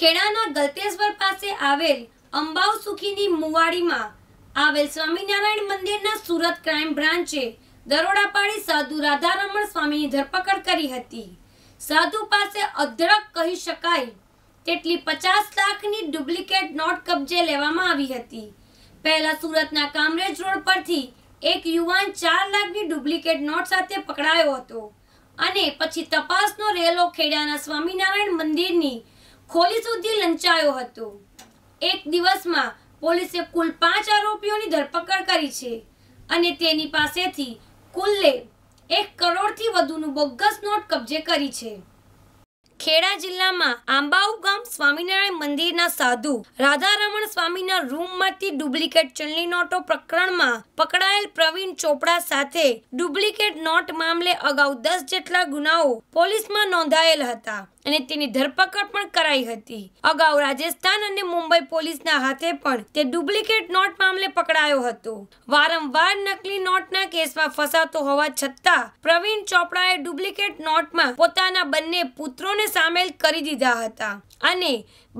ખેડાના ગલતેશ્વર પાસે આવેલ અંબાવ સુખીની મુવાડીમાં આવેલ સ્વામિનારાયણ મંદિરના સુરત ક્રાઇમ બ્રાન્ચે દરોડા પાડી સાધુ રાધારમણ સ્વામીની ધરપકડ કરી હતી સાધુ પાસે અઢળક કહી શકાય તેટલી પચાસ લાખની ડુપ્લિકેટ નોટ કબજે લેવામાં આવી હતી પહેલા સુરતના કામરેજ રોડ પરથી એક યુવાન ચાર લાખની ડુપ્લિકેટ નોટ સાથે પકડાયો હતો અને પછી તપાસનો રેલો ખેડાના સ્વામિનારાયણ મંદિરની ખોલી સુધી લંચાયો હતો એક દિવસમાં પોલીસે કુલ પાંચ આરોપીઓની ધરપકડ કરી છે અને તેની પાસેથી કુલ્લે એક કરોડથી વધુનું બોગસ નોટ કબજે કરી છે ખેડા જિલ્લામાં આંબાઉ ગામ સ્વામિનારાયણ મંદિરના સાધુ રાધારમણ સ્વામીના રૂમમાંથી ડુપ્લિકેટ ચલણી નોટો પ્રકરણમાં પકડાયેલ પ્રવીણ ચોપડા સાથે ડુપ્લિકેટ નોટ મામલે અગાઉ દસ જેટલા ગુનાઓ પોલીસમાં નોંધાયેલ હતા અને તેની ધરપકડ પણ કરાઈ હતી અગાઉ રાજસ્થાન અને મુંબઈ પોલીસના હાથે પણ તે ડુપ્લિકેટ નોટ મામલે પકડાયો હતો વારંવાર નકલી નોટના કેસમાં ફસાતો હોવા છતાં પ્રવીણ ચોપડાએ ડુપ્લિકેટ નોટમાં પોતાના બંને પુત્રોને સામેલ કરી દીધા હતા અને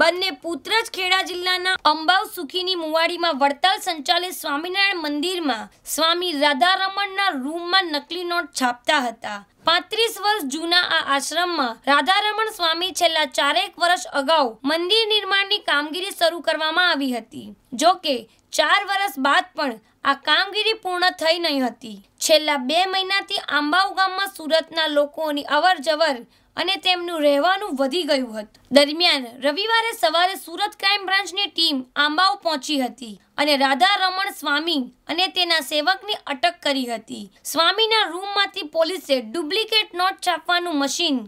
બંને પુત્ર જ ખેડા જિલ્લાના અંબાવ સુખીની મુવાડીમાં વડતાલ સંચાલિત સ્વામિનારાયણ મંદિરમાં સ્વામી રાધારમણના રૂમમાં નકલી નોટ છાપતા હતા પાંત્રીસ વર્ષ જૂના આ આશ્રમમાં રાધારમણ સ્વામી છેલ્લા ચારેક વર્ષ અગાઉ મંદિર નિર્માણની કામગીરી શરૂ કરવામાં આવી હતી જો કે ચાર વર્ષ બાદ પણ આ કામગીરી પૂર્ણ થઈ નહીં હતી છેલ્લા બે મહિનાથી આંબાવ ગામમાં સુરતના લોકોની અવર જવર અને તેમનું રહેવાનું વધી ગયું હતું દરમિયાન રવિવારે સવારે સુરત ક્રાઇમ બ્રાન્ચની ટીમ આંબાવ પહોંચી હતી અને રાધારમણ સ્વામી અને તેના સેવકની અટક કરી હતી સ્વામીના રૂમમાંથી પોલીસે ડુપ્લિકેટ નોટ છાપવાનું મશીન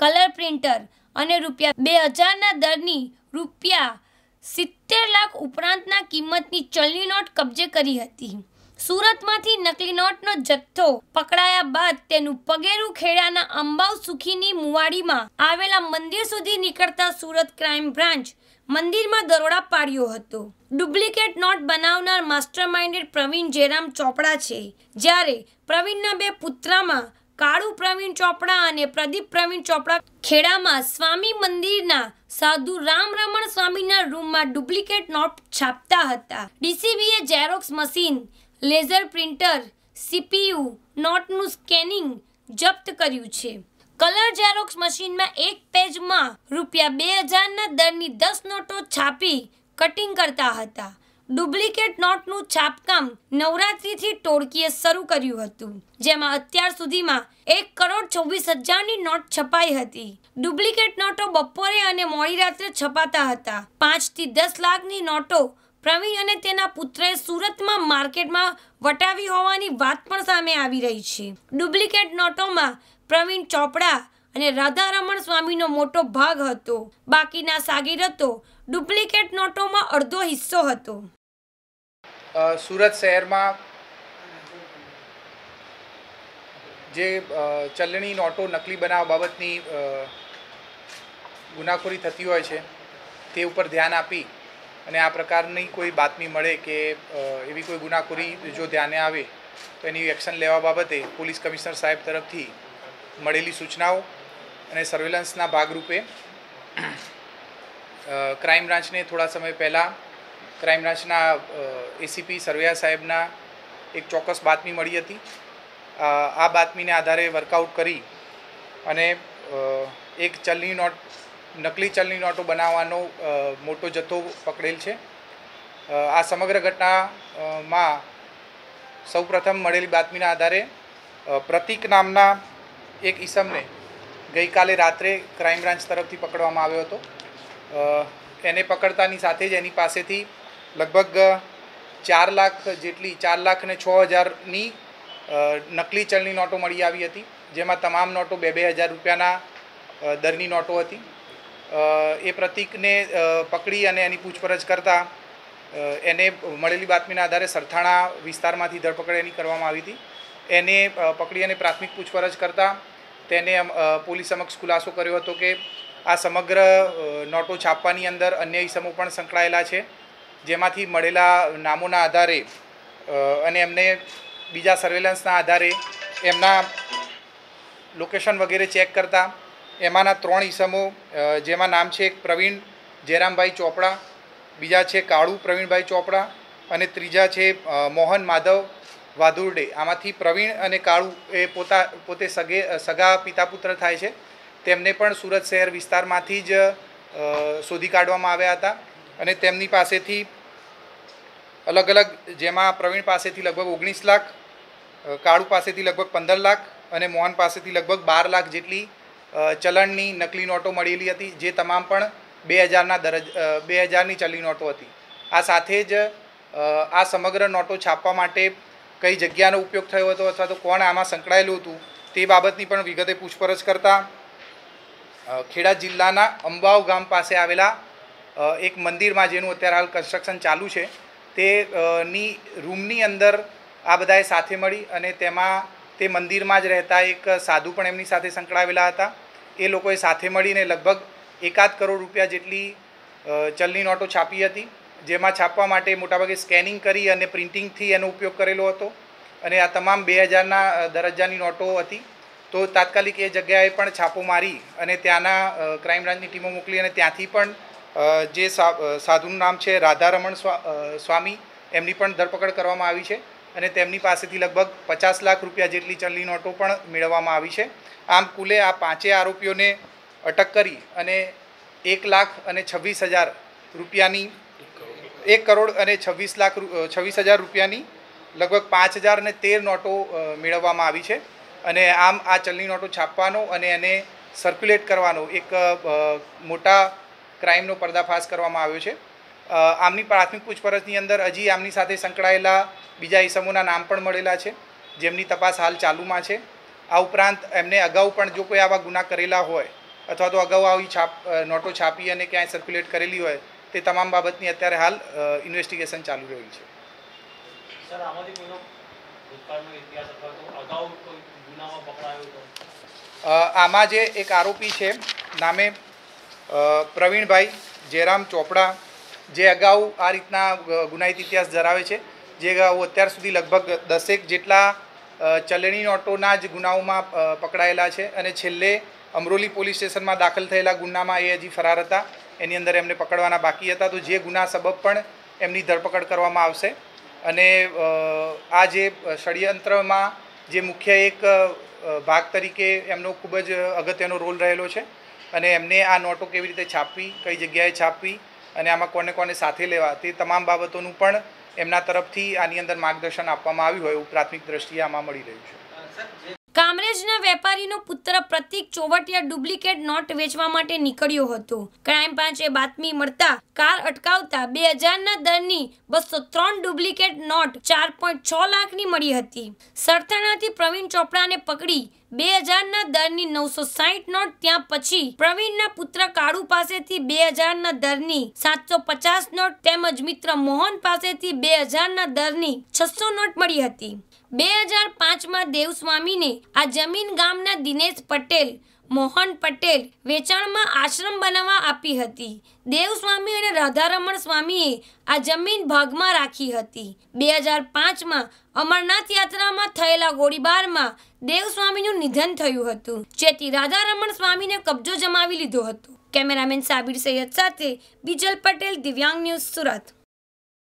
કલર પ્રિન્ટર અને રૂપિયા બે હજારના દરની રૂપિયા સિત્તેર લાખ ઉપરાંતના કિંમતની ચલણી નોટ કબજે કરી હતી સુરતમાંથી નકલી નોટનો જથ્થો પકડાયા બાદ તેનું પગેરું ખેડાના અંબાવ સુખીની મુવાડીમાં આવેલા મંદિર સુધી નીકળતા સુરત ક્રાઇમ બ્રાન્ચ મંદિરમાં દરોડા પાડ્યો હતો ડુપ્લિકેટ નોટ બનાવનાર માસ્ટર માઇન્ડેડ પ્રવીણ જયરામ ચોપડા છે જ્યારે પ્રવીણના બે પુત્રામાં કાળુ પ્રવીણ ચોપડા અને પ્રદીપ પ્રવીણ ચોપડા ખેડામાં સ્વામી મંદિરના સાધુ રામ રમણ સ્વામીના રૂમમાં ડુપ્લિકેટ નોટ છાપતા હતા ડીસીબીએ xerox machine laser printer CPU નોટનું સ્કેનિંગ જપ્ત કર્યું છે કલર ઝેરોક્સ મશીનમાં એક પેજમાં રૂપિયા બે હજારના દરની દસ નોટો છાપી કટિંગ કરતા હતા ડુપ્લિકેટ નોટનું છાપકામ નવરાત્રિથી ટોળકીએ શરૂ કર્યું હતું જેમાં અત્યાર સુધીમાં એક કરોડ છવ્વીસ હજારની નોટ છપાઈ હતી ડુપ્લિકેટ નોટો બપોરે અને મોડી રાત્રે છપાતા હતા પાંચથી દસ લાખની નોટો પ્રવીણ અને તેના પુત્રએ સુરતમાં માર્કેટમાં વટાવી હોવાની વાત પણ સામે આવી રહી છે ડુપ્લિકેટ નોટોમાં પ્રવીણ ચોપડા અને રાધારમણ સ્વામીનો મોટો ભાગ હતો બાકીના હતો ડુપ્લિકેટ નોટોમાં અડધો હિસ્સો હતો સુરત શહેરમાં જે ચલણી નોટો નકલી બનાવવા બાબતની ગુનાખોરી થતી હોય છે તે ઉપર ધ્યાન આપી અને આ પ્રકારની કોઈ બાતમી મળે કે એવી કોઈ ગુનાખોરી જો ધ્યાને આવે તો એની એક્શન લેવા બાબતે પોલીસ કમિશનર સાહેબ તરફથી મળેલી સૂચનાઓ અને સર્વેલન્સના ભાગરૂપે ક્રાઇમ બ્રાન્ચને થોડા સમય પહેલાં ક્રાઇમ બ્રાન્ચના એસીપી સરવૈયા સાહેબના એક ચોક્કસ બાતમી મળી હતી આ બાતમીને આધારે વર્કઆઉટ કરી અને એક ચલની નોટ નકલી ચલની નોટો બનાવવાનો મોટો જથ્થો પકડેલ છે આ સમગ્ર ઘટનામાં પ્રથમ મળેલી બાતમીના આધારે પ્રતિક નામના એક ઈસમને ગઈકાલે રાત્રે ક્રાઇમ બ્રાન્ચ તરફથી પકડવામાં આવ્યો હતો એને પકડતાની સાથે જ એની પાસેથી લગભગ ચાર લાખ જેટલી ચાર લાખ ને છ હજારની નકલી ચલની નોટો મળી આવી હતી જેમાં તમામ નોટો બે બે હજાર રૂપિયાના દરની નોટો હતી એ પ્રતિકને પકડી અને એની પૂછપરછ કરતાં એને મળેલી બાતમીના આધારે સરથાણા વિસ્તારમાંથી ધરપકડ એની કરવામાં આવી હતી એને પકડી અને પ્રાથમિક પૂછપરછ કરતાં તેને પોલીસ સમક્ષ ખુલાસો કર્યો હતો કે આ સમગ્ર નોટો છાપવાની અંદર અન્ય ઇસમો પણ સંકળાયેલા છે જેમાંથી મળેલા નામોના આધારે અને એમને બીજા સર્વેલન્સના આધારે એમના લોકેશન વગેરે ચેક કરતાં એમાંના ત્રણ ઈસમો જેમાં નામ છે એક પ્રવીણ જયરામભાઈ ચોપડા બીજા છે કાળુ પ્રવીણભાઈ ચોપડા અને ત્રીજા છે મોહન માધવ વાધુરડે આમાંથી પ્રવીણ અને કાળુ એ પોતા પોતે સગે સગા પિતા પુત્ર થાય છે તેમને પણ સુરત શહેર વિસ્તારમાંથી જ શોધી કાઢવામાં આવ્યા હતા અને તેમની પાસેથી અલગ અલગ જેમાં પ્રવીણ પાસેથી લગભગ ઓગણીસ લાખ કાળુ પાસેથી લગભગ પંદર લાખ અને મોહન પાસેથી લગભગ બાર લાખ જેટલી ચલણની નકલી નોટો મળેલી હતી જે તમામ પણ બે હજારના દરજ બે હજારની ચલણી નોટો હતી આ સાથે જ આ સમગ્ર નોટો છાપવા માટે કઈ જગ્યાનો ઉપયોગ થયો હતો અથવા તો કોણ આમાં સંકળાયેલું હતું તે બાબતની પણ વિગતે પૂછપરછ કરતાં ખેડા જિલ્લાના અંબાવ ગામ પાસે આવેલા એક મંદિરમાં જેનું અત્યારે હાલ કન્સ્ટ્રક્શન ચાલુ છે તે ની રૂમની અંદર આ બધાએ સાથે મળી અને તેમાં તે મંદિરમાં જ રહેતા એક સાધુ પણ એમની સાથે સંકળાવેલા હતા એ લોકોએ સાથે મળીને લગભગ એકાદ કરોડ રૂપિયા જેટલી ચલની નોટો છાપી હતી જેમાં છાપવા માટે મોટાભાગે સ્કેનિંગ કરી અને પ્રિન્ટિંગથી એનો ઉપયોગ કરેલો હતો અને આ તમામ બે હજારના દરજ્જાની નોટો હતી તો તાત્કાલિક એ જગ્યાએ પણ છાપો મારી અને ત્યાંના ક્રાઇમ બ્રાન્ચની ટીમો મોકલી અને ત્યાંથી પણ જે સાધુનું નામ છે રાધારમણ સ્વામી એમની પણ ધરપકડ કરવામાં આવી છે અને તેમની પાસેથી લગભગ પચાસ લાખ રૂપિયા જેટલી ચલણી નોટો પણ મેળવવામાં આવી છે આમ કુલે આ પાંચે આરોપીઓને અટક કરી અને એક લાખ અને છવ્વીસ હજાર રૂપિયાની એક કરોડ અને છવ્વીસ લાખ છવ્વીસ હજાર રૂપિયાની લગભગ પાંચ હજાર અને તેર નોટો મેળવવામાં આવી છે અને આમ આ ચલણી નોટો છાપવાનો અને એને સર્ક્યુલેટ કરવાનો એક મોટા ક્રાઇમનો પર્દાફાશ કરવામાં આવ્યો છે આમની પ્રાથમિક પૂછપરછની અંદર હજી આમની સાથે સંકળાયેલા બીજા ઇસમોના નામ પણ મળેલા છે જેમની તપાસ હાલ ચાલુમાં છે આ ઉપરાંત એમને અગાઉ પણ જો કોઈ આવા ગુના કરેલા હોય અથવા તો અગાઉ આવી છાપ નોટો છાપી અને ક્યાંય સર્ક્યુલેટ કરેલી હોય તે તમામ બાબતની અત્યારે હાલ ઇન્વેસ્ટિગેશન ચાલુ રહ્યું છે આમાં જે એક આરોપી છે નામે પ્રવીણભાઈ જયરામ ચોપડા જે અગાઉ આ રીતના ગુનાહિત ઇતિહાસ ધરાવે છે જે અગાઉ અત્યાર સુધી લગભગ દસેક જેટલા ચલણી નોટોના જ ગુનાઓમાં પકડાયેલા છે અને છેલ્લે અમરોલી પોલીસ સ્ટેશનમાં દાખલ થયેલા ગુનામાં એ હજી ફરાર હતા એની અંદર એમને પકડવાના બાકી હતા તો જે ગુના સબબ પણ એમની ધરપકડ કરવામાં આવશે અને આ જે ષડયંત્રમાં જે મુખ્ય એક ભાગ તરીકે એમનો ખૂબ જ અગત્યનો રોલ રહેલો છે અને એમને આ નોટો કેવી રીતે છાપવી કઈ જગ્યાએ છાપવી અને આમાં કોને કોને સાથે લેવા તે તમામ બાબતોનું પણ એમના તરફથી આની અંદર માર્ગદર્શન આપવામાં આવ્યું હોય એવું પ્રાથમિક દ્રષ્ટિએ આમાં મળી રહ્યું છે કામરેજના વેપારીનો પુત્ર પ્રતિક ચોવટિયા ડુપ્લિકેટ નોટ વેચવા માટે નીકળ્યો હતો ક્રાઇમ પાંચે બાતમી મળતા કાર અટકાવતા બે હજારના દરની બસો ત્રણ ડુપ્લિકેટ નોટ ચાર પોઈન્ટ છ લાખની મળી હતી સરથાણાથી પ્રવીણ ચોપડાને પકડી બે હજારના દરની નવસો સાહીઠ નોટ ત્યાં પછી પ્રવીણના પુત્ર કાળુ પાસેથી બે હજારના દરની સાતસો પચાસ નોટ તેમજ મિત્ર મોહન પાસેથી બે હજારના દરની છસો નોટ મળી હતી બે હજાર પાંચમાં દેવસ્વામીને આ જમીન ગામના દિનેશ પટેલ મોહન પટેલ વેચાણમાં આશ્રમ બનાવવા આપી હતી દેવસ્વામી અને રાધારમણ સ્વામીએ આ જમીન ભાગમાં રાખી હતી બે હજાર પાંચમાં અમરનાથ યાત્રામાં થયેલા ગોળીબારમાં દેવસ્વામીનું નિધન થયું હતું જેથી રાધારમણ સ્વામીને કબજો જમાવી લીધો હતો કેમેરામેન સાબિર સૈયદ સાથે બીજલ પટેલ દિવ્યાંગ ન્યૂઝ સુરત